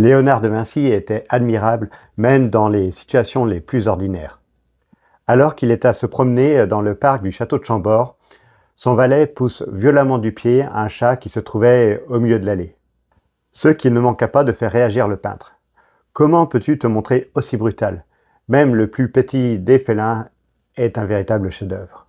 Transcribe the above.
Léonard de Vinci était admirable même dans les situations les plus ordinaires. Alors qu'il est à se promener dans le parc du château de Chambord, son valet pousse violemment du pied un chat qui se trouvait au milieu de l'allée. Ce qui ne manqua pas de faire réagir le peintre. Comment peux-tu te montrer aussi brutal Même le plus petit des félins est un véritable chef-d'œuvre.